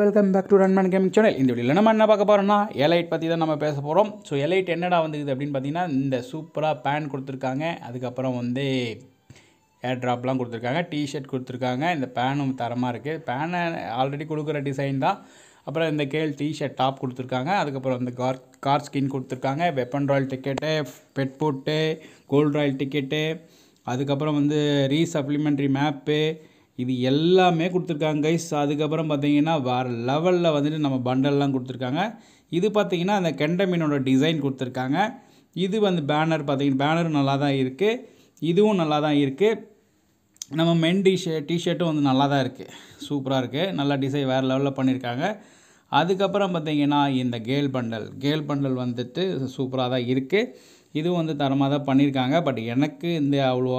welcome back to Runman gaming channel இந்த வீடியோவில் நம்ம என்ன பார்க்க போகிறோம்னா எலைட் பற்றி தான் நம்ம பேச போகிறோம் ஸோ எலைட் என்னடா வந்துக்குது அப்படின்னு பார்த்தீங்கன்னா இந்த சூப்பராக பேண்ட் கொடுத்துருக்காங்க அதுக்கப்புறம் வந்து ஏர் ட்ராப்லாம் கொடுத்துருக்காங்க டிஷர்ட் கொடுத்துருக்காங்க இந்த பேனும் தரமாக இருக்குது பேனை ஆல்ரெடி கொடுக்குற டிசைன் தான் அப்புறம் இந்த கேள் டிஷர்ட் டாப் கொடுத்துருக்காங்க அதுக்கப்புறம் இந்த கார் கார் ஸ்கின் கொடுத்துருக்காங்க வெப்பன் ராயல் டிக்கெட்டு பெட் போட்டு கோல்டு ராயல் டிக்கெட்டு அதுக்கப்புறம் வந்து ரீசப்ளிமெண்ட்ரி மேப்பு இது எல்லாமே கொடுத்துருக்காங்க கைஸ் அதுக்கப்புறம் பார்த்தீங்கன்னா வேறு லெவலில் வந்துட்டு நம்ம பண்டல்லாம் கொடுத்துருக்காங்க இது பார்த்திங்கன்னா அந்த கெண்ட மீனோட டிசைன் கொடுத்துருக்காங்க இது வந்து பேனர் பார்த்திங்கன்னா பேனரும் நல்லா தான் இருக்குது இதுவும் நல்லா தான் இருக்குது நம்ம மென் டிஷர்ட் டிஷர்ட்டும் வந்து நல்லா தான் இருக்குது சூப்பராக இருக்குது நல்லா டிசைன் வேறு லெவலில் பண்ணியிருக்காங்க அதுக்கப்புறம் பார்த்திங்கன்னா இந்த கேல் பண்டல் கேல் பண்டல் வந்துட்டு சூப்பராக தான் இருக்குது இதுவும் வந்து தரமாக தான் பண்ணியிருக்காங்க பட் எனக்கு இந்த அவ்வளோ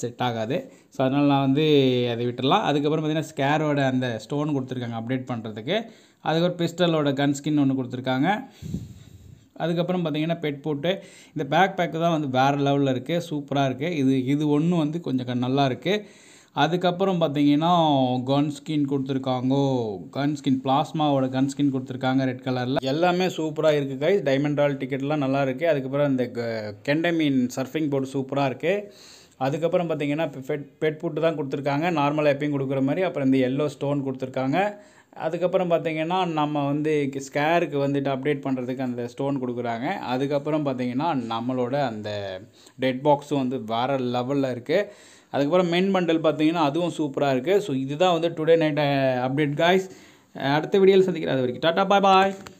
செட் ஆகாது ஸோ அதனால் நான் வந்து அதை விட்டுடலாம் அதுக்கப்புறம் பார்த்திங்கன்னா ஸ்கேரோட அந்த ஸ்டோன் கொடுத்துருக்காங்க அப்டேட் பண்ணுறதுக்கு அதுக்கப்புறம் பிஸ்டலோட கன் ஸ்கின் ஒன்று கொடுத்துருக்காங்க அதுக்கப்புறம் பார்த்தீங்கன்னா பெட் போட்டு இந்த பேக் பேக்கு தான் வந்து வேறு லெவலில் இருக்குது சூப்பராக இருக்குது இது இது ஒன்று வந்து கொஞ்சம் நல்லா இருக்குது அதுக்கப்புறம் பார்த்தீங்கன்னா கன் ஸ்கின் கொடுத்துருக்காங்கோ கன் ஸ்கின் பிளாஸ்மாவோட கன் ஸ்கின் கொடுத்துருக்காங்க ரெட் கலரில் எல்லாமே சூப்பராக இருக்குது கைஸ் டைமண்ட் ரால் டிக்கெட்லாம் நல்லா இருக்குது அதுக்கப்புறம் இந்த கெண்டை மீன் சர்ஃபிங் போர்டு சூப்பராக இருக்குது அதுக்கப்புறம் பார்த்தீங்கன்னா பெட் பெட் ஃபுட்டு தான் கொடுத்துருக்காங்க நார்மலாக எப்பயும் கொடுக்குற மாதிரி அப்புறம் இந்த எல்லோ ஸ்டோன் கொடுத்துருக்காங்க அதுக்கப்புறம் பார்த்திங்கன்னா நம்ம வந்து ஸ்கேருக்கு வந்துட்டு அப்டேட் பண்ணுறதுக்கு அந்த ஸ்டோன் கொடுக்குறாங்க அதுக்கப்புறம் பார்த்தீங்கன்னா நம்மளோட அந்த டெட் பாக்ஸும் வந்து வேறு லெவலில் இருக்குது அதுக்கப்புறம் மென் பண்டல் பார்த்தீங்கன்னா அதுவும் சூப்பராக இருக்குது ஸோ இதுதான் வந்து டுடே நைட் அப்டேட் காய்ஸ் அடுத்த வீடியோவில் சந்திக்கிறேன் அது வரைக்கும் டாட்டா பாய் பாய்